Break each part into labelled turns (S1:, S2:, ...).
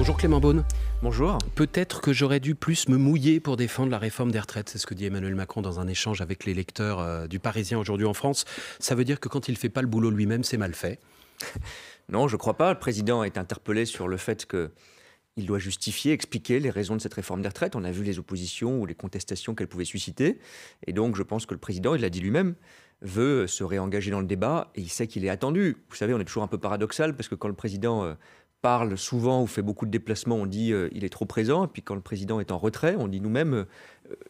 S1: Bonjour Clément Beaune. Bonjour. Peut-être que j'aurais dû plus me mouiller pour défendre la réforme des retraites. C'est ce que dit Emmanuel Macron dans un échange avec les lecteurs euh, du Parisien aujourd'hui en France. Ça veut dire que quand il ne
S2: fait pas le boulot lui-même, c'est mal fait. Non, je ne crois pas. Le président est interpellé sur le fait que il doit justifier, expliquer les raisons de cette réforme des retraites. On a vu les oppositions ou les contestations qu'elle pouvait susciter. Et donc, je pense que le président, il l'a dit lui-même, veut se réengager dans le débat et il sait qu'il est attendu. Vous savez, on est toujours un peu paradoxal parce que quand le président euh, parle souvent ou fait beaucoup de déplacements, on dit euh, il est trop présent. Et puis quand le président est en retrait, on dit nous-mêmes euh,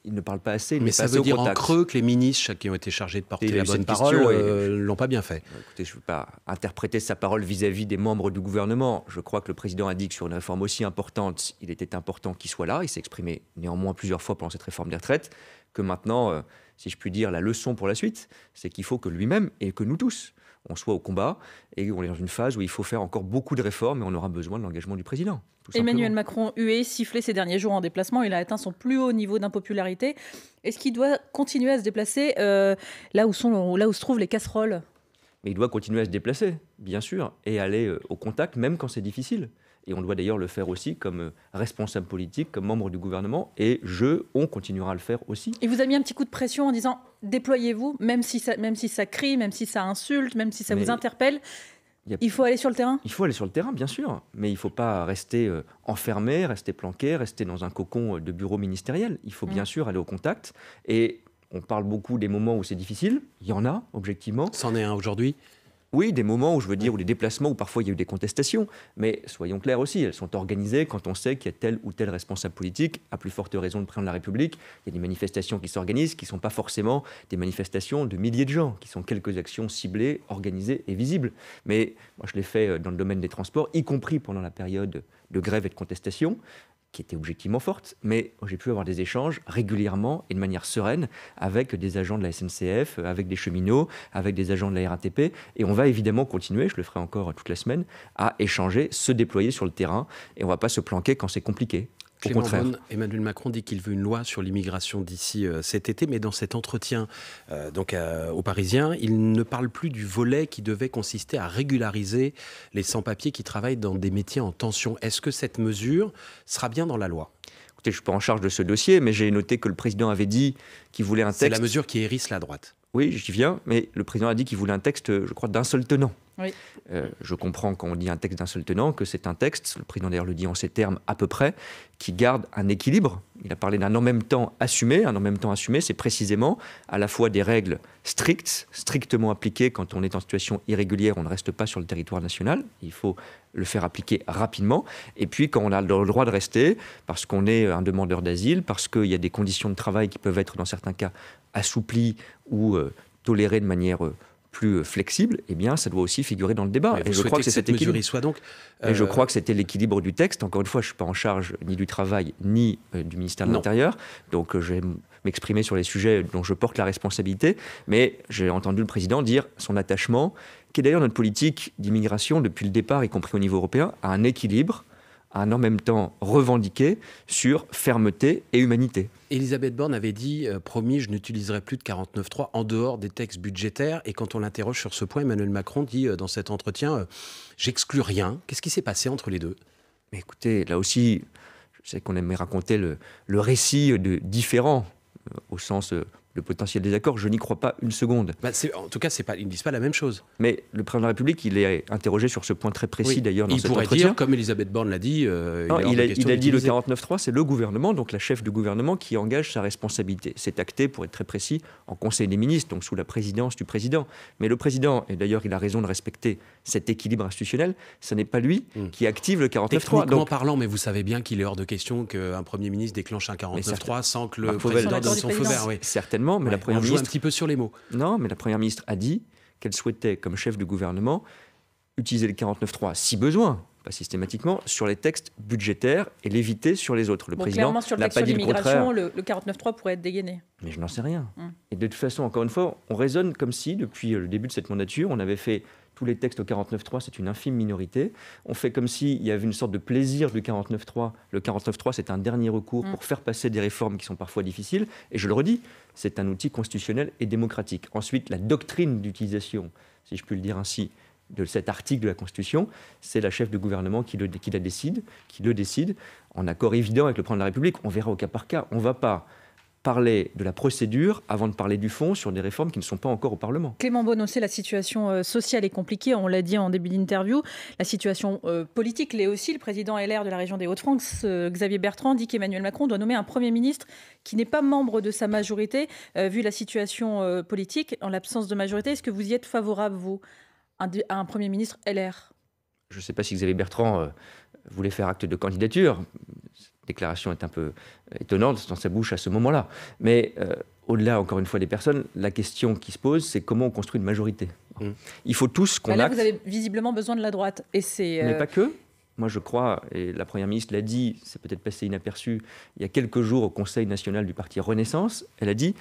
S2: il ne parle pas assez. Mais ça veut dire en creux que les ministres qui ont été chargés de porter la bonne parole ne euh, l'ont pas bien fait. Bah, écoutez, je ne veux pas interpréter sa parole vis-à-vis -vis des membres du gouvernement. Je crois que le président a dit que sur une réforme aussi importante, il était important qu'il soit là. Il s'est exprimé néanmoins plusieurs fois pendant cette réforme des retraites. Que maintenant, si je puis dire, la leçon pour la suite, c'est qu'il faut que lui-même et que nous tous on soit au combat et on est dans une phase où il faut faire encore beaucoup de réformes et on aura besoin de l'engagement du président.
S3: Emmanuel Macron, hué, sifflé ces derniers jours en déplacement, il a atteint son plus haut niveau d'impopularité. Est-ce qu'il doit continuer à se déplacer euh, là, où sont, là où se trouvent les casseroles
S2: mais il doit continuer à se déplacer, bien sûr, et aller euh, au contact, même quand c'est difficile et on doit d'ailleurs le faire aussi comme euh, responsable politique, comme membre du gouvernement, et je, on continuera à le faire aussi.
S3: Et vous avez mis un petit coup de pression en disant déployez-vous, même, si ça, même si ça crie, même si ça insulte, même si ça vous interpelle. Il faut aller sur le terrain
S2: Il faut aller sur le terrain, bien sûr. Mais il ne faut pas rester euh, enfermé, rester planqué, rester dans un cocon euh, de bureau ministériel. Il faut bien mm. sûr aller au contact. Et on parle beaucoup des moments où c'est difficile. Il y en a, objectivement. C'en est un aujourd'hui oui, des moments où je veux dire, où les déplacements, où parfois il y a eu des contestations, mais soyons clairs aussi, elles sont organisées quand on sait qu'il y a tel ou tel responsable politique, à plus forte raison de prendre la République. Il y a des manifestations qui s'organisent, qui ne sont pas forcément des manifestations de milliers de gens, qui sont quelques actions ciblées, organisées et visibles. Mais moi, je l'ai fait euh, dans le domaine des transports, y compris pendant la période de grève et de contestation qui était objectivement forte, mais j'ai pu avoir des échanges régulièrement et de manière sereine avec des agents de la SNCF, euh, avec des cheminots, avec des agents de la RATP. Et on va évidemment continuer, je le ferai encore toute la semaine, à échanger, se déployer sur le terrain. Et on ne va pas se planquer quand c'est compliqué. Clément
S1: Emmanuel Macron dit qu'il veut une loi sur l'immigration d'ici euh, cet été, mais dans cet entretien euh, donc euh, aux Parisiens, il ne parle plus du volet qui devait consister à régulariser les sans-papiers qui travaillent dans
S2: des métiers en tension. Est-ce que cette mesure sera bien dans la loi Écoutez, je ne suis pas en charge de ce dossier, mais j'ai noté que le président avait dit qu'il voulait un texte. C'est la mesure qui hérisse la droite. Oui, j'y viens, mais le président a dit qu'il voulait un texte, je crois, d'un seul tenant. Euh, je comprends quand on dit un texte d'un seul tenant que c'est un texte, le président d'ailleurs le dit en ces termes à peu près, qui garde un équilibre. Il a parlé d'un en même temps assumé. Un en même temps assumé, c'est précisément à la fois des règles strictes, strictement appliquées quand on est en situation irrégulière, on ne reste pas sur le territoire national. Il faut le faire appliquer rapidement. Et puis quand on a le droit de rester, parce qu'on est un demandeur d'asile, parce qu'il y a des conditions de travail qui peuvent être dans certains cas assouplies ou euh, tolérées de manière... Euh, plus euh, flexible, eh bien, ça doit aussi figurer dans le débat. Et, je crois que, cette équilibre. je crois que c'était l'équilibre du texte. Encore une fois, je ne suis pas en charge ni du travail ni euh, du ministère de l'Intérieur, donc euh, je vais m'exprimer sur les sujets dont je porte la responsabilité. Mais j'ai entendu le président dire son attachement, qui est d'ailleurs notre politique d'immigration depuis le départ, y compris au niveau européen, à un équilibre en même temps revendiqué sur fermeté et humanité. Elisabeth Borne avait dit euh, promis, je n'utiliserai plus de 49.3 en dehors des textes budgétaires.
S1: Et quand on l'interroge sur ce point, Emmanuel Macron dit euh, dans cet entretien euh, j'exclus rien. Qu'est-ce qui s'est passé
S2: entre les deux Mais écoutez, là aussi, je sais qu'on aimait raconter le, récit de différents, au sens le potentiel accords, je n'y crois pas une seconde. Bah, en tout cas, pas, ils ne disent pas la même chose. Mais le président de la République, il est interrogé sur ce point très précis d'ailleurs dans il cet entretien. Il pourrait dire, comme Elisabeth Borne l'a dit... Euh, il, a, il a dit le 49.3, c'est le gouvernement, donc la chef du gouvernement, qui engage sa responsabilité. C'est acté, pour être très précis, en Conseil des ministres, donc sous la présidence du président. Mais le président, et d'ailleurs il a raison de respecter cet équilibre institutionnel, ce n'est pas lui hmm. qui active le 49.3. Donc... parlant, mais vous savez bien qu'il est hors de question qu'un Premier ministre déclenche un 49-3 sans que le président donne son feu Oui mais la première ministre. un petit peu sur les mots. Non, mais la première ministre a dit qu'elle souhaitait, comme chef de gouvernement, utiliser le 49.3 si besoin, pas systématiquement, sur les textes budgétaires et l'éviter sur les autres. Le président n'a pas dit le contraire.
S3: Le, 49.3 pourrait être dégainé.
S2: Mais je n'en sais rien. Hum. Et de toute façon, encore une fois, on raisonne comme si, depuis le début de cette mandature, on avait fait tous les textes au 49.3, c'est une infime minorité. On fait comme s'il y avait une sorte de plaisir du 49-3. Le 49.3, c'est un dernier recours mm. pour faire passer des réformes qui sont parfois difficiles. Et je le redis, c'est un outil constitutionnel et démocratique. Ensuite, la doctrine d'utilisation, si je puis le dire ainsi, de cet article de la Constitution, c'est la chef de gouvernement qui, qui la décide, qui le décide, en accord évident avec le président de la République. On verra au cas par cas. On ne va pas parler de la procédure avant de parler du fond sur des réformes qui ne sont pas encore au Parlement.
S3: Clément sait, la situation euh, sociale est compliquée, on l'a dit en début d'interview. La situation euh, politique l'est aussi. Le président LR de la région des Hauts-de-France, euh, Xavier Bertrand, dit qu'Emmanuel Macron doit nommer un Premier ministre qui n'est pas membre de sa majorité. vu la situation politique, en l'absence de majorité, est-ce que vous y êtes favorable, vous, à un Premier ministre LR
S2: Je ne sais pas si Xavier Bertrand voulait faire acte de candidature déclaration est un peu euh, étonnante dans sa bouche à ce moment-là. Mais euh, au-delà, encore une fois, des personnes, la question qui se pose, c'est comment on construit une majorité. Mm. Il faut tous qu'on acte. Vous avez
S3: visiblement besoin de la droite. Et c'est, Mais euh, pas
S2: que. Moi, je crois, et la Première ministre l'a dit, c'est peut-être passé inaperçu, il y a quelques jours au Conseil national du Parti Renaissance, elle a dit,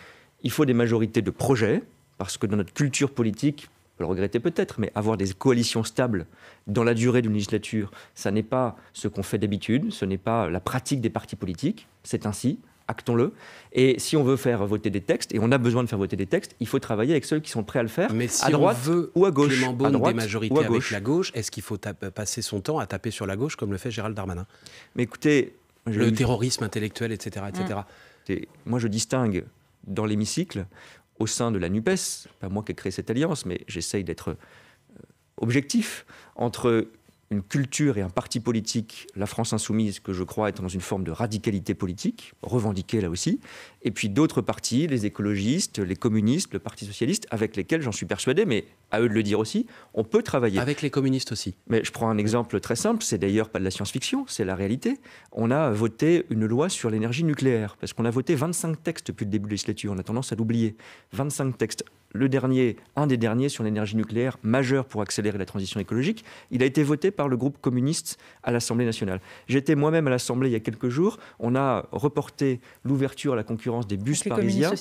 S2: il faut des majorités de projet, parce que dans notre culture politique, le regretter peut-être, mais avoir des coalitions stables dans la durée d'une législature, ça n'est pas ce qu'on fait d'habitude, ce n'est pas la pratique des partis politiques, c'est ainsi, actons-le. Et si on veut faire voter des textes, et on a besoin de faire voter des textes, il faut travailler avec ceux qui sont prêts à le faire, Mais à droite ou à gauche. ou à gauche. avec
S1: la gauche, est-ce qu'il faut passer son temps à taper sur
S2: la gauche comme le fait Gérald Darmanin Mais écoutez... Le terrorisme intellectuel, etc. etc. Ah. moi, je distingue dans l'hémicycle au sein de la NUPES, pas moi qui ai créé cette alliance, mais j'essaye d'être euh, objectif, entre une culture et un parti politique, la France insoumise, que je crois être dans une forme de radicalité politique, revendiquée là aussi, et puis d'autres partis, les écologistes, les communistes, le Parti socialiste, avec lesquels j'en suis persuadé, mais à eux de le dire aussi, on peut travailler. Avec les communistes aussi. Mais je prends un exemple très simple, c'est d'ailleurs pas de la science-fiction, c'est la réalité. On a voté une loi sur l'énergie nucléaire, parce qu'on a voté 25 textes depuis le début de la législature, on a tendance à l'oublier. 25 textes le dernier, un des derniers sur l'énergie nucléaire majeure pour accélérer la transition écologique. Il a été voté par le groupe communiste à l'Assemblée nationale. J'étais moi-même à l'Assemblée il y a quelques jours. On a reporté l'ouverture à la concurrence des bus parisiens.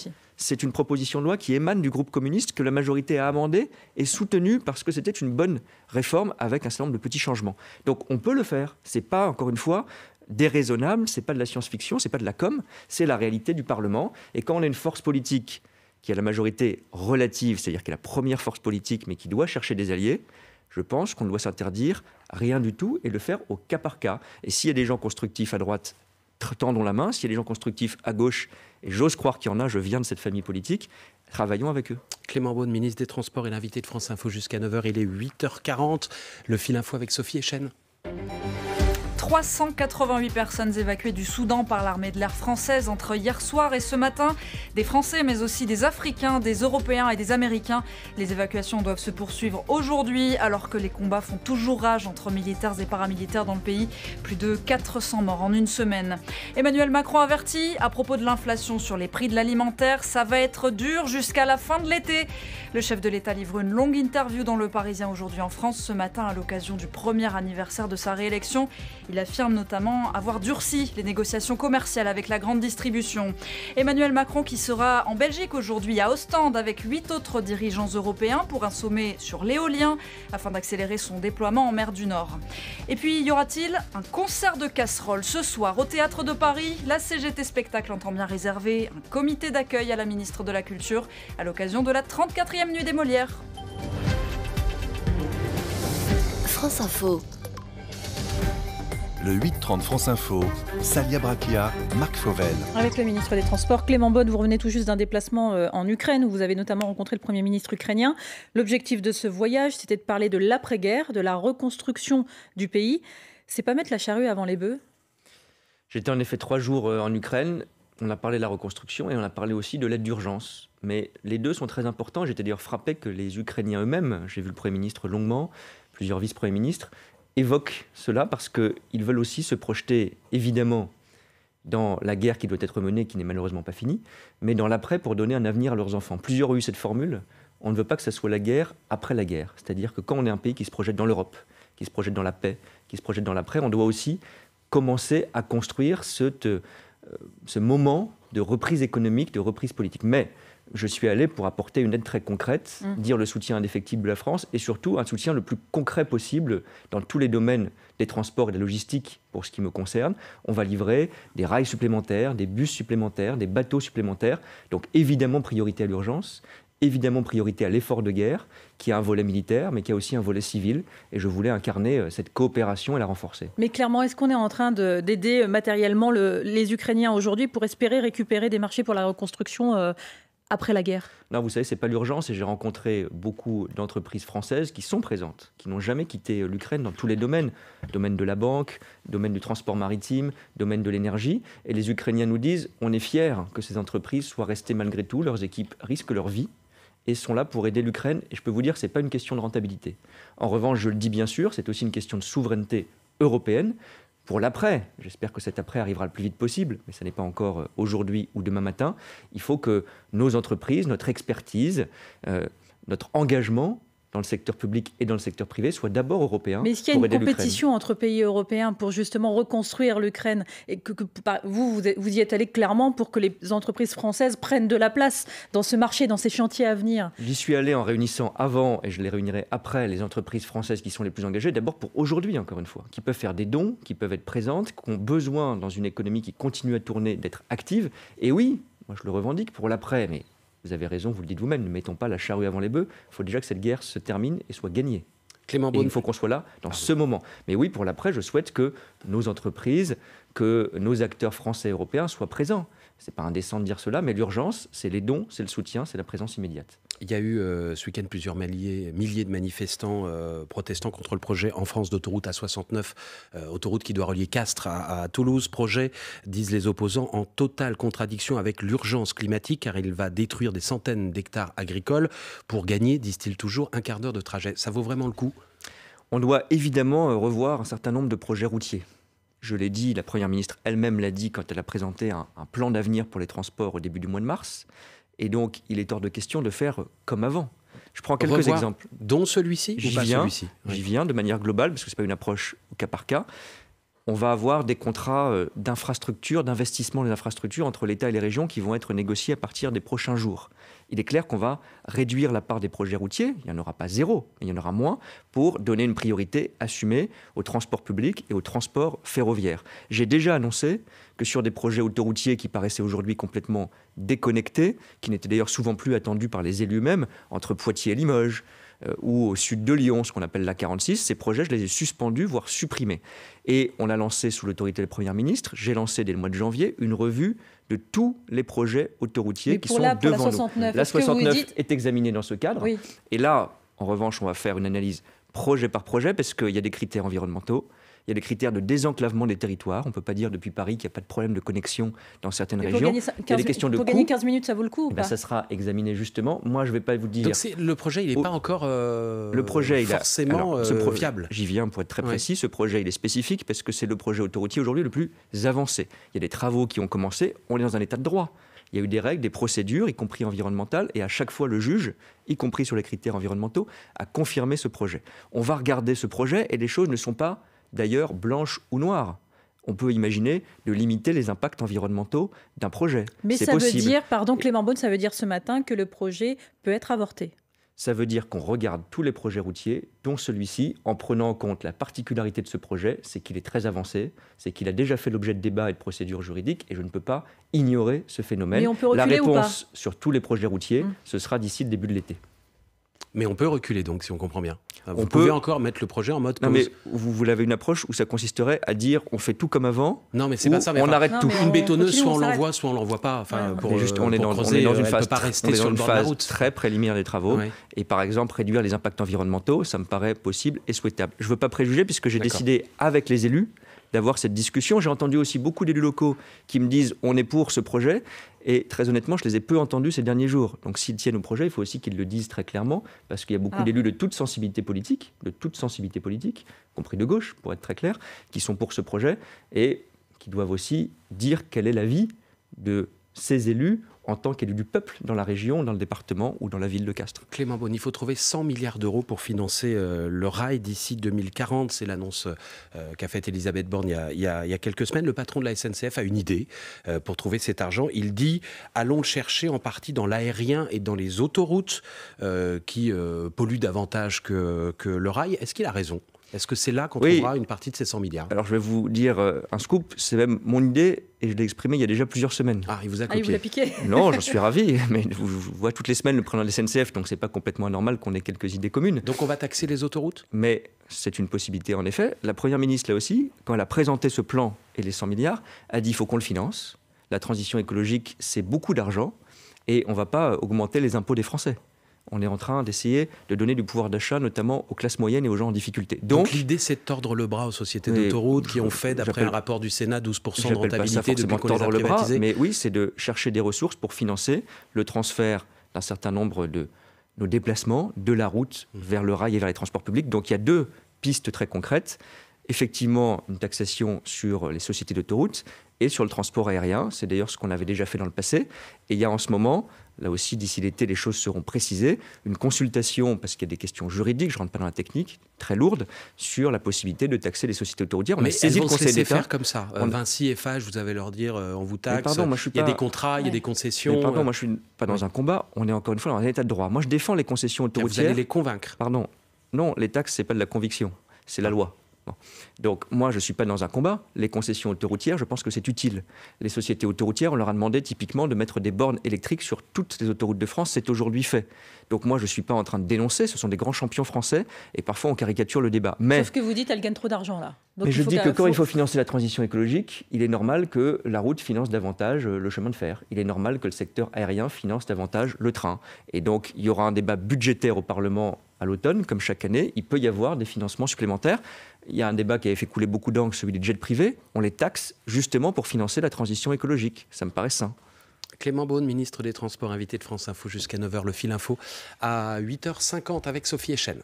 S2: C'est une proposition de loi qui émane du groupe communiste que la majorité a amendée et soutenue parce que c'était une bonne réforme avec un certain nombre de petits changements. Donc on peut le faire. C'est pas encore une fois déraisonnable, c'est pas de la science-fiction, c'est pas de la com, c'est la réalité du Parlement. Et quand on est une force politique qui a la majorité relative, c'est-à-dire qui est la première force politique, mais qui doit chercher des alliés, je pense qu'on ne doit s'interdire rien du tout et le faire au cas par cas. Et s'il y a des gens constructifs à droite, tendons la main. S'il y a des gens constructifs à gauche, et j'ose croire qu'il y en a, je viens de cette famille politique, travaillons avec eux. Clément Beaune, ministre des Transports
S1: et l'invité de France Info jusqu'à 9h. Il est 8h40. Le fil info avec Sophie Echen.
S4: 388 personnes évacuées du Soudan par l'armée de l'air française entre hier soir et ce matin. Des Français, mais aussi des Africains, des Européens et des Américains. Les évacuations doivent se poursuivre aujourd'hui, alors que les combats font toujours rage entre militaires et paramilitaires dans le pays. Plus de 400 morts en une semaine. Emmanuel Macron avertit à propos de l'inflation sur les prix de l'alimentaire. Ça va être dur jusqu'à la fin de l'été. Le chef de l'État livre une longue interview dans Le Parisien aujourd'hui en France ce matin à l'occasion du premier anniversaire de sa réélection. Il affirme notamment avoir durci les négociations commerciales avec la grande distribution. Emmanuel Macron qui sera en Belgique aujourd'hui à Ostende avec huit autres dirigeants européens pour un sommet sur l'éolien afin d'accélérer son déploiement en mer du Nord. Et puis y aura-t-il un concert de casseroles ce soir au théâtre de Paris La CGT Spectacle entend bien réserver un comité d'accueil à la ministre de la Culture à l'occasion de la 34e nuit des Molières. France Info.
S2: Le 8 France Info, Salia Brakia, Marc Fauvel.
S3: Avec le ministre des Transports, Clément Bonne, vous revenez tout juste d'un déplacement euh, en Ukraine où vous avez notamment rencontré le Premier ministre ukrainien. L'objectif de ce voyage, c'était de parler de l'après-guerre, de la reconstruction du pays. C'est pas mettre la charrue avant les bœufs
S2: J'étais en effet trois jours euh, en Ukraine. On a parlé de la reconstruction et on a parlé aussi de l'aide d'urgence. Mais les deux sont très importants. J'étais d'ailleurs frappé que les Ukrainiens eux-mêmes, j'ai vu le Premier ministre longuement, plusieurs vice-premiers ministres, évoquent cela parce qu'ils veulent aussi se projeter, évidemment, dans la guerre qui doit être menée, qui n'est malheureusement pas finie, mais dans l'après pour donner un avenir à leurs enfants. Plusieurs ont eu cette formule, on ne veut pas que ce soit la guerre après la guerre. C'est-à-dire que quand on est un pays qui se projette dans l'Europe, qui se projette dans la paix, qui se projette dans l'après, on doit aussi commencer à construire euh, ce moment de reprise économique, de reprise politique. Mais je suis allé pour apporter une aide très concrète, mmh. dire le soutien indéfectible de la France et surtout un soutien le plus concret possible dans tous les domaines des transports et de la logistique pour ce qui me concerne. On va livrer des rails supplémentaires, des bus supplémentaires, des bateaux supplémentaires. Donc évidemment priorité à l'urgence, évidemment priorité à l'effort de guerre, qui a un volet militaire, mais qui a aussi un volet civil. Et je voulais incarner euh, cette coopération et la renforcer.
S3: Mais clairement, est-ce qu'on est en train d'aider euh, matériellement les Ukrainiens aujourd'hui pour espérer récupérer des marchés pour la reconstruction euh, après la guerre
S2: Non, vous savez, c'est pas l'urgence et j'ai rencontré beaucoup d'entreprises françaises qui sont présentes, qui n'ont jamais quitté l'Ukraine dans tous les domaines, domaine de la banque, domaine du transport maritime, domaine de l'énergie et les Ukrainiens nous disent on est fiers que ces entreprises soient restées malgré tout, leurs équipes risquent leur vie et sont là pour aider l'Ukraine et je peux vous dire c'est pas une question de rentabilité. En revanche, je le dis bien sûr, c'est aussi une question de souveraineté européenne, pour l'après, j'espère que cet après arrivera le plus vite possible, mais ce n'est pas encore euh, aujourd'hui ou demain matin, il faut que nos entreprises, notre expertise, euh, notre engagement dans le secteur public et dans le secteur privé soit d'abord européen. Mais est-ce qu'il y a une compétition
S3: entre pays européens pour justement reconstruire l'Ukraine et que, vous, vous y êtes allé clairement pour que les entreprises françaises prennent de la place dans ce marché, dans ces chantiers à venir
S2: J'y suis allé en réunissant avant, et je les réunirai après, les entreprises françaises qui sont les plus engagées, d'abord pour aujourd'hui encore une fois, qui peuvent faire des dons, qui peuvent être présentes, qui ont besoin dans une économie qui continue à tourner d'être active. Et oui, moi je le revendique pour l'après, mais vous avez raison, vous le dites vous-même, ne mettons pas la charrue avant les bœufs. Il faut déjà que cette guerre se termine et soit gagnée. Clément Beaune. il faut qu'on soit là dans ce moment. Mais oui, pour l'après, je souhaite que nos entreprises, que nos acteurs français et européens soient présents. Ce n'est pas indécent de dire cela, mais l'urgence, c'est les dons, c'est le soutien, c'est la présence immédiate. Il y a eu euh, ce week-end plusieurs
S1: milliers, de manifestants euh, protestant contre le projet en France d'autoroute à 69 euh, autoroute qui doit relier Castres à, Toulouse. Projet, disent les opposants, en totale contradiction avec l'urgence climatique car il va détruire des centaines d'hectares agricoles pour gagner, disent-ils
S2: toujours, un quart d'heure de trajet. Ça vaut vraiment le coup On doit évidemment revoir un certain nombre de projets routiers. Je l'ai dit, la Première ministre elle-même l'a dit quand elle a présenté un plan d'avenir pour les transports au début du mois de mars. Et donc, il est hors de question de faire comme avant. Je prends quelques exemples. Dont celui-ci J'y viens, celui viens de manière globale, parce que ce n'est pas une approche au cas par cas. On va avoir des contrats euh, d'infrastructures, d'investissement les infrastructures entre l'État et les régions qui vont être négociés à partir des prochains jours il est clair qu'on va réduire la part des projets routiers, il n'y en aura pas zéro, mais il y en aura moins, pour donner une priorité assumée au transport public et au transport ferroviaire. J'ai déjà annoncé que sur des projets autoroutiers qui paraissaient aujourd'hui complètement déconnectés, qui n'étaient d'ailleurs souvent plus attendus par les élus eux-mêmes, entre Poitiers et Limoges, euh, ou au sud de Lyon, ce qu'on appelle la 46, ces projets, je les ai suspendus, voire supprimés. Et on l'a lancé sous l'autorité de Premier ministre. J'ai lancé dès le mois de janvier une revue de tous les projets autoroutiers qui sont devant nous. La 69 est examinée dans ce cadre. Et là, en revanche, on va faire une analyse projet par projet parce qu'il y a des critères environnementaux, il y a des critères de désenclavement des territoires. On ne peut pas dire depuis Paris qu'il n'y a pas de problème de connexion dans certaines régions. il y a des questions de pour coût. gagner
S3: 15 minutes, ça vaut le coup ou eh ben, pas Ça
S2: sera examiné justement. Moi, je ne vais pas vous dire. Donc le projet, il n'est pas
S1: encore euh, le projet, il a, euh,
S2: J'y viens pour être très précis. Ce projet, il est spécifique parce que c'est le projet autoroutier aujourd'hui le plus avancé. Il y a des travaux qui ont commencé. On est dans un état de droit. Il y a eu des règles, des procédures, y compris environnementales, et à chaque fois le juge, y compris sur les critères environnementaux, a confirmé ce projet. On va regarder ce projet et les choses ne sont pas d'ailleurs blanche ou noire, on peut imaginer de limiter les impacts environnementaux d'un projet. Mais ça veut dire, pardon Clément
S3: Beaune, ça veut dire ce matin que le projet peut être avorté.
S2: Ça veut dire qu'on regarde tous les projets routiers, dont celui-ci, en prenant en compte la particularité de ce projet, c'est qu'il est très avancé, c'est qu'il a déjà fait l'objet de débats et de procédures juridiques, et je ne peux pas ignorer ce phénomène. Mais on peut la réponse sur tous les projets routiers, hum. ce sera d'ici le début de l'été. Mais on peut reculer donc, si on comprend bien. on peut... encore mettre le projet en mode. Non, mais vous, vous avez une approche où ça consisterait à dire on fait tout comme avant. Non, mais c'est pas ça. Mais on arrête tout. Une bétonneuse, soit on l'envoie, soit on l'envoie pas. Enfin, on, est dans, une phase, rester très préliminaire des travaux. Et par exemple, réduire les impacts environnementaux, ça me paraît possible et souhaitable. Je ne veux pas préjuger puisque j'ai décidé avec les élus d'avoir cette discussion. J'ai entendu aussi beaucoup d'élus locaux qui me disent on est pour ce projet. Et très honnêtement, je les ai peu entendus ces derniers jours. Donc s'ils tiennent au projet, il faut aussi qu'ils le disent très clairement, parce qu'il y a beaucoup ah. d'élus de toute sensibilité politique, de toute sensibilité politique, compris de gauche, pour être très clair, qui sont pour ce projet et qui doivent aussi dire quel est l'avis de ses élus en tant qu'élus du peuple dans la région, dans le département ou dans la ville de Castres. Clément Bonne, il faut trouver 100
S1: milliards d'euros pour financer euh, le rail d'ici 2040. C'est l'annonce euh, qu'a faite Elisabeth Borne il, y, a, quelques semaines. Le patron de la SNCF a une idée euh, pour trouver cet argent. Il dit allons le chercher en partie dans l'aérien et dans les autoroutes qui
S2: polluent davantage que le rail. Est-ce qu'il a raison est-ce que c'est là qu'on trouvera une partie de ces 100 milliards Alors je vais vous dire euh, un scoop, c'est même mon idée et je l'ai exprimé il y a déjà plusieurs semaines. Ah, il vous a ah, copié. piqué. non, j'en suis ravi, mais je vous vois toutes les semaines le président de la SNCF, donc c'est pas complètement normal qu'on ait quelques idées communes. Donc on va taxer les autoroutes Mais c'est une possibilité en effet. La première ministre là aussi, quand elle a présenté ce plan et les 100 milliards, a dit il faut qu'on le finance. La transition écologique, c'est beaucoup d'argent et on ne va pas augmenter les impôts des Français on est en train d'essayer de donner du pouvoir d'achat, notamment aux classes moyennes et aux gens en difficulté. Donc, l'idée, c'est de tordre le bras aux sociétés d'autoroutes qui ont fait, d'après un
S1: rapport du Sénat, 12% de rentabilité les
S2: Mais oui, c'est de chercher des ressources pour financer le transfert d'un certain nombre de nos déplacements de la route mmh. vers le rail et vers les transports publics. Donc il y a deux pistes très concrètes effectivement une taxation sur les sociétés d'autoroutes et sur le transport aérien. C'est d'ailleurs ce qu'on avait déjà fait dans le passé. Et il y a en ce moment, là aussi d'ici l'été, les choses seront précisées, une consultation, parce qu'il y a des questions juridiques, je ne rentre pas dans la technique, très lourde, sur la possibilité de taxer les sociétés autoroutières. Mais saisi le Conseil d'État. faire comme ça. Euh, on...
S1: Vinci et Fage, vous avez leur dire, euh, on vous taxe. Il y a des contrats, il y a des concessions. Mais pardon, euh. moi je
S2: ne suis pas dans un combat, on est encore une fois dans un état de droit. Moi je défends les concessions autoroutières. vous allez les convaincre. Pardon. Non, les taxes, ce n'est pas de la conviction, c'est la loi. Donc moi, je ne suis pas dans un combat. Les concessions autoroutières, je pense que c'est utile. Les sociétés autoroutières, on leur a demandé typiquement de mettre des bornes électriques sur toutes les autoroutes de France. C'est aujourd'hui fait. Donc moi, je ne suis pas en train de dénoncer. Ce sont des grands champions français et parfois on caricature le débat. Mais, Sauf
S3: que vous dites, elles gagnent trop d'argent là. mais je dis que quand il faut
S2: financer la transition écologique, il est normal que la route finance davantage euh, le chemin de fer. Il est normal que le secteur aérien finance davantage le train. Et donc, il y aura un débat budgétaire au Parlement à l'automne, comme chaque année. Il peut y avoir des financements supplémentaires il y a un débat qui avait fait couler beaucoup d'angles, celui des jets privés. On les taxe justement pour financer la transition écologique. Ça me paraît sain.
S1: Clément Beaune, ministre des Transports, invité de France Info jusqu'à 9h, le fil info, à 8h50 avec Sophie Echel.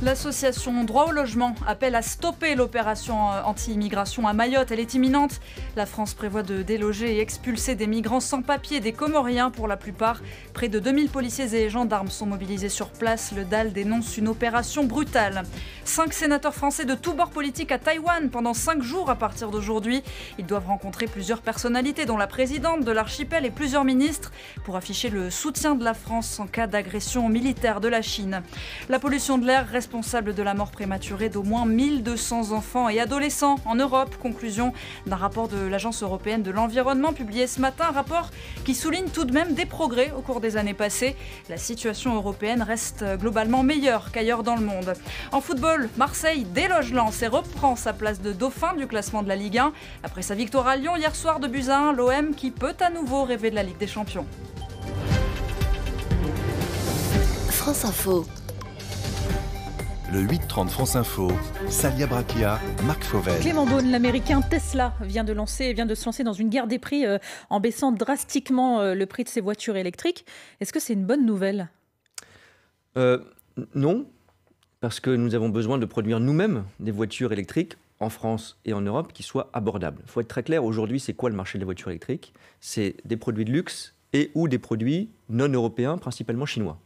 S4: L'association Droit au logement appelle à stopper l'opération anti-immigration à Mayotte. Elle est imminente. La France prévoit de déloger et expulser des migrants sans papier, des Comoriens pour la plupart. Près de 2000 policiers et gendarmes sont mobilisés sur place. Le DAL dénonce une opération brutale. Cinq sénateurs français de tous bords politiques à Taïwan pendant cinq jours à partir d'aujourd'hui. Ils doivent rencontrer plusieurs personnalités, dont la présidente de l'archipel et plusieurs ministres, pour afficher le soutien de la France en cas d'agression militaire de la Chine. La pollution de l'air reste responsable de la mort prématurée d'au moins 1200 enfants et adolescents en Europe. Conclusion d'un rapport de l'Agence européenne de l'environnement publié ce matin, un rapport qui souligne tout de même des progrès au cours des années passées. La situation européenne reste globalement meilleure qu'ailleurs dans le monde. En football, Marseille déloge Lens et reprend sa place de dauphin du classement de la Ligue 1. Après sa victoire à Lyon hier soir de Buzyn, l'OM qui peut à nouveau rêver de la Ligue des Champions. France Info
S2: le 8 France Info, Salia Brakia, Marc Fauvel.
S1: Clément
S3: Beaune, l'américain Tesla, vient de, lancer, vient de se lancer dans une guerre des prix euh, en baissant drastiquement euh, le prix de ses voitures électriques. Est-ce que c'est une bonne nouvelle
S2: euh, Non, parce que nous avons besoin de produire nous-mêmes des voitures électriques en France et en Europe qui soient abordables. Il faut être très clair, aujourd'hui, c'est quoi le marché des voitures électriques C'est des produits de luxe et ou des produits non européens, principalement chinois.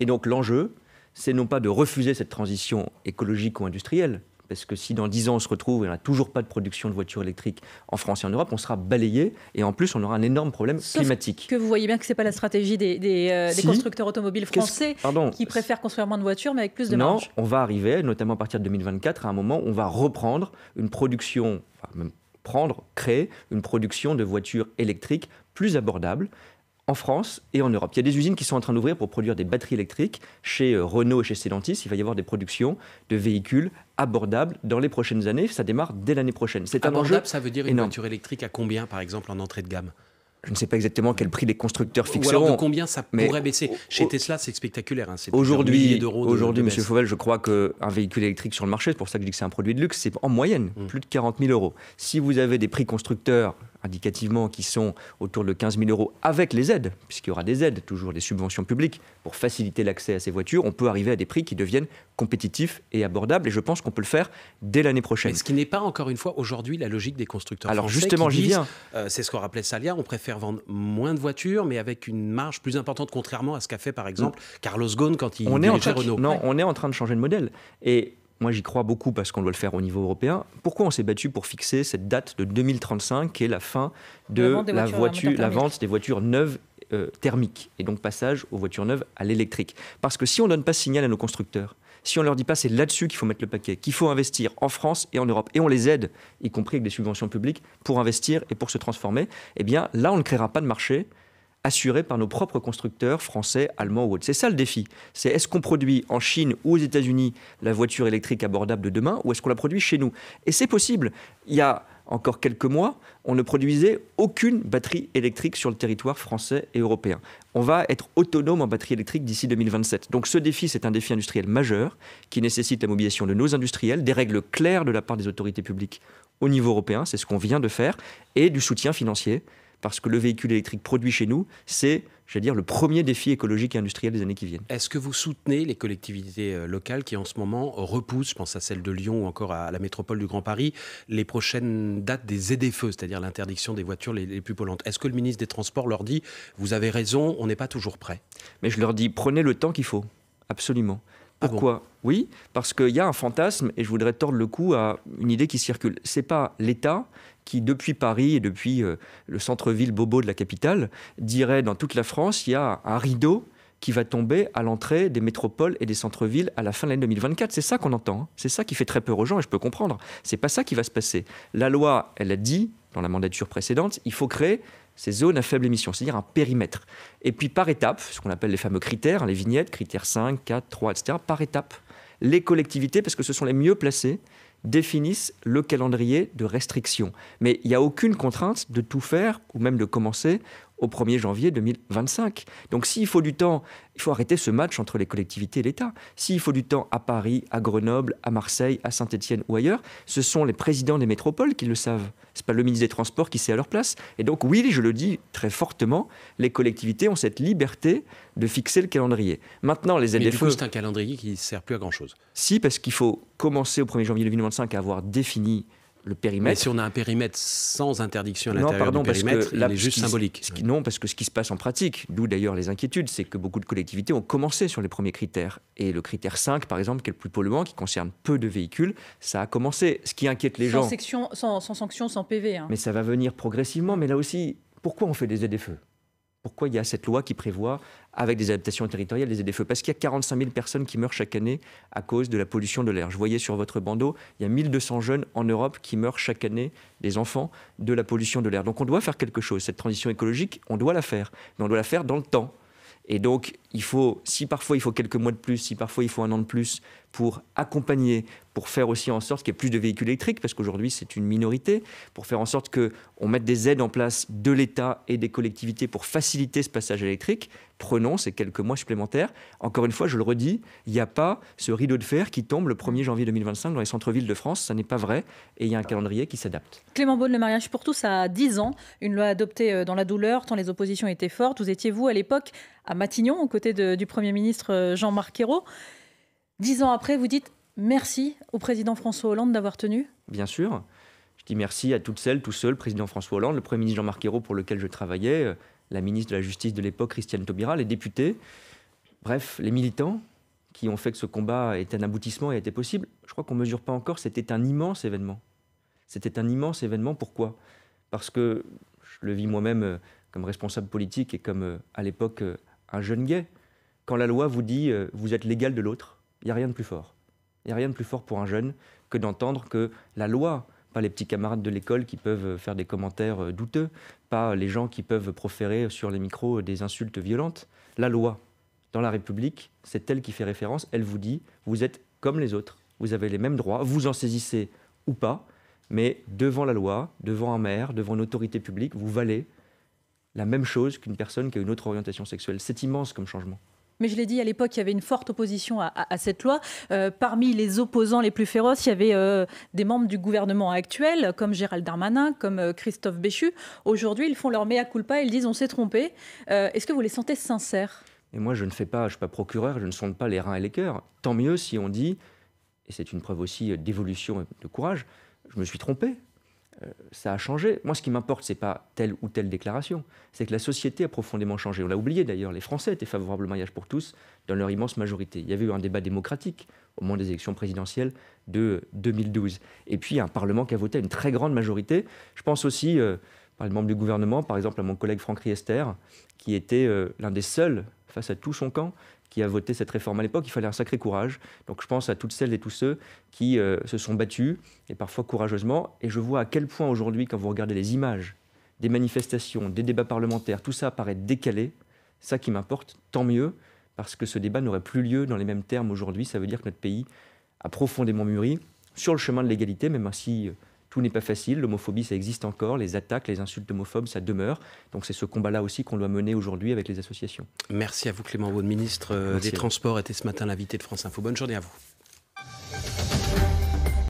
S2: Et donc l'enjeu, c'est non pas de refuser cette transition écologique ou industrielle, parce que si dans 10 ans on se retrouve et on a toujours pas de production de voitures électriques en France et en Europe, on sera balayé et en plus on aura un énorme problème climatique.
S3: Que vous voyez bien que ce n'est pas la stratégie des, euh, constructeurs automobiles français qui préfèrent construire moins de voitures mais avec plus de Non,
S2: on va arriver, notamment à partir de 2024, à un moment où on va reprendre une production, enfin même prendre, créer une production de voitures électriques plus abordable en France et en Europe. Il y a des usines qui sont en train d'ouvrir pour produire des batteries électriques. Chez euh, Renault et chez Stellantis, il va y avoir des productions de véhicules abordables dans les prochaines années. Ça démarre dès l'année prochaine. C'est Abordable, ça veut dire une voiture électrique à combien, par exemple, en entrée de gamme je ne sais pas exactement quel prix les constructeurs fixeront. alors de combien ça pourrait baisser Chez Tesla, c'est spectaculaire.
S1: Hein, c'est aujourd'hui, aujourd'hui, Monsieur Fauvel,
S2: je crois qu'un véhicule électrique sur le marché, c'est pour ça que je dis que c'est un produit de luxe, c'est en moyenne mm. plus de 40 000 euros. Si vous avez des prix constructeurs indicativement qui sont autour de 15 000 euros avec les aides, puisqu'il y aura des aides, toujours des subventions publiques pour faciliter l'accès à ces voitures, on peut arriver à des prix qui deviennent compétitifs et abordables. Et je pense qu'on peut le faire dès l'année prochaine. ce qui n'est pas encore une fois aujourd'hui la logique des constructeurs. Alors justement, j'y viens. Euh, c'est ce qu'on rappelait Salia, on
S1: préfère vendre moins de voitures, mais avec une marge plus importante, contrairement à ce qu'a fait par exemple mm. Carlos Ghosn quand
S2: il on est en train, Non, on est en train de changer de modèle. Et moi, j'y crois beaucoup parce qu'on doit le faire au niveau européen. Pourquoi on s'est battu pour fixer cette date de 2035 qui est la fin de la, voiture, la vente des voitures neuves euh, thermiques et donc passage aux voitures neuves à l'électrique Parce que si on ne donne pas signal à nos constructeurs, si on ne leur dit pas c'est là-dessus qu'il faut mettre le paquet, qu'il faut investir en France et en Europe, et on les aide, y compris avec des subventions publiques, pour investir et pour se transformer, eh bien là, on ne créera pas de marché assurés par nos propres constructeurs français, allemands ou autres. C'est ça le défi. C'est est-ce qu'on produit en Chine ou aux États-Unis la voiture électrique abordable de demain ou est-ce qu'on la produit chez nous Et c'est possible. Il y a encore quelques mois, on ne produisait aucune batterie électrique sur le territoire français et européen. On va être autonome en batterie électrique d'ici 2027. Donc ce défi, c'est un défi industriel majeur qui nécessite la mobilisation de nos industriels, des règles claires de la part des autorités publiques au niveau européen, c'est ce qu'on vient de faire, et du soutien financier parce que le véhicule électrique produit chez nous, c'est, j'allais dire, le premier défi écologique et industriel des années qui viennent. Est-ce que vous soutenez les collectivités
S1: euh, locales qui, en ce moment, repoussent, je pense à celle de Lyon ou
S2: encore à la métropole
S1: du Grand Paris, les prochaines dates des aides-feux, c'est-à-dire l'interdiction des voitures les, les plus polluantes Est-ce que
S2: le ministre des Transports leur dit, vous avez raison, on n'est pas toujours prêt Mais je leur dis, prenez le temps qu'il faut, absolument. Ah Pourquoi Oui, parce qu'il y a un fantasme, et je voudrais tordre le cou à une idée qui circule. C'est pas l'État qui, depuis Paris et depuis euh, le centre-ville bobo de la capitale, dirait dans toute la France, il y a un rideau qui va tomber à l'entrée des métropoles et des centres-villes à la fin de l'année 2024. C'est ça qu'on entend. Hein. C'est ça qui fait très peur aux gens, et je peux comprendre. C'est pas ça qui va se passer. La loi, elle a dit, dans la mandature précédente, il faut créer ces zones à faible émission, c'est-à-dire un périmètre. Et puis par étape, ce qu'on appelle les fameux critères, les vignettes, critères 5, 4, 3, etc., par étape, les collectivités, parce que ce sont les mieux placées, définissent le calendrier de restriction. Mais il n'y a aucune contrainte de tout faire, ou même de commencer, au 1er janvier 2025. Donc s'il faut du temps, il faut arrêter ce match entre les collectivités et l'État. S'il faut du temps à Paris, à Grenoble, à Marseille, à Saint-Etienne ou ailleurs, ce sont les présidents des métropoles qui le savent. Ce n'est pas le ministre des Transports qui sait à leur place. Et donc oui, je le dis très fortement, les collectivités ont cette liberté de fixer le calendrier. Maintenant, les ZFE... c'est
S1: un calendrier qui ne sert plus à grand-chose.
S2: Si, parce qu'il faut commencer au 1er janvier 2025 à avoir défini périmètre. Mais si on a un périmètre sans interdiction à l'intérieur du périmètre, il est juste symbolique. non, parce que ce qui se passe en pratique, d'où d'ailleurs les inquiétudes, c'est que beaucoup de collectivités ont commencé sur les premiers critères. Et le critère 5, par exemple, qui est le plus polluant, qui concerne peu de véhicules, ça a commencé. Ce qui inquiète les gens.
S3: sans, sanction, sans PV. Hein. Mais
S2: ça va venir progressivement. Mais là aussi, pourquoi on fait des aides feux pourquoi il y a cette loi qui prévoit, avec des adaptations territoriales, des aides Parce qu'il y a 45 000 personnes qui meurent chaque année à cause de la pollution de l'air. Je voyais sur votre bandeau, il y a 1200 jeunes en Europe qui meurent chaque année, des enfants, de la pollution de l'air. Donc on doit faire quelque chose. Cette transition écologique, on doit la faire. Mais on doit la faire dans le temps. Et donc, il faut, si parfois il faut quelques mois de plus, si parfois il faut un an de plus pour accompagner, pour faire aussi en sorte qu'il y ait plus de véhicules électriques, parce qu'aujourd'hui c'est une minorité, pour faire en sorte qu'on mette des aides en place de l'État et des collectivités pour faciliter ce passage électrique. Prenons ces quelques mois supplémentaires. Encore une fois, je le redis, il n'y a pas ce rideau de fer qui tombe le 1er mm. janvier 2025 dans les centres-villes de France, ça n'est pas vrai, et il y a un ah. calendrier qui s'adapte.
S3: Clément Beaune, le mariage pour tous a 10 ans, une loi adoptée euh, dans la douleur, tant les oppositions étaient fortes. Vous étiez, vous, à l'époque, à Matignon, aux côtés du Premier ministre euh, Jean-Marc Ayrault. Dix ans après, vous dites merci au président François Hollande d'avoir tenu
S2: Bien sûr. Je dis merci à toutes celles, tout seul, le président François Hollande, le Premier ministre Jean-Marc Ayrault pour lequel je travaillais, euh, la ministre de la Justice de l'époque, Christiane Taubira, les députés, bref, les militants qui ont fait que ce combat est un aboutissement et a été possible. Je crois qu'on ne mesure pas encore, c'était un immense événement. C'était un immense événement, pourquoi Parce que je le vis moi-même euh, comme responsable politique et comme euh, à l'époque un jeune gay. Quand la loi vous dit vous êtes l'égal de l'autre, il n'y a rien de plus fort. Il n'y a rien de plus fort pour un jeune que d'entendre que la loi, pas les petits camarades de l'école qui peuvent faire des commentaires euh, douteux, pas les gens qui peuvent proférer sur les micros des insultes violentes, la loi, dans la République, c'est elle qui fait référence, elle vous dit, vous êtes comme les autres, vous avez les mêmes droits, vous en saisissez ou pas, mais devant la loi, devant un maire, devant une autorité publique, vous valez la même chose qu'une personne qui a une autre orientation sexuelle. C'est immense comme changement.
S3: Mais je l'ai dit à l'époque, il y avait une forte opposition à, cette loi. Euh, parmi les opposants les plus féroces, il y avait euh, des membres du gouvernement actuel, comme Gérald Darmanin, comme euh, Christophe Béchu. Aujourd'hui, ils font leur mea culpa, ils disent on s'est trompé. Est-ce que vous les sentez sincères
S2: Et moi, je ne fais pas, je suis pas procureur, je ne sonde pas les reins et les cœurs. Tant mieux si on dit, et c'est une preuve aussi d'évolution et de courage, je me suis trompé. Euh, ça a changé. Moi, ce qui m'importe, n'est pas telle ou telle déclaration, c'est que la société a profondément changé. On l'a oublié d'ailleurs, les Français étaient favorables au mariage pour tous dans leur immense majorité. Il y avait eu un débat démocratique au moment des élections présidentielles de 2012. Et puis, un Parlement qui a voté à une très grande majorité. Je pense aussi, euh, par le membre du gouvernement, par exemple à mon collègue Franck Riester, qui était euh, l'un des seuls, face à tout son camp, a voté cette réforme. À l'époque, il fallait un sacré courage. Donc je pense à toutes celles et tous ceux qui euh, se sont battus, et parfois courageusement. Et je vois à quel point aujourd'hui, quand vous regardez les images des manifestations, des débats parlementaires, tout ça paraît décalé. Ça qui m'importe, tant mieux, parce que ce débat n'aurait plus lieu dans les mêmes termes aujourd'hui. Ça veut dire que notre pays a profondément mûri sur le chemin de l'égalité, même si euh, tout n'est pas facile, l'homophobie ça existe encore, les attaques, les insultes homophobes ça demeure. Donc c'est ce combat-là aussi qu'on doit mener aujourd'hui avec les associations.
S1: Merci à vous Clément
S2: Beaune, ministre euh, des Transports,
S1: été ce matin l'invité de France Info. Bonne journée à vous.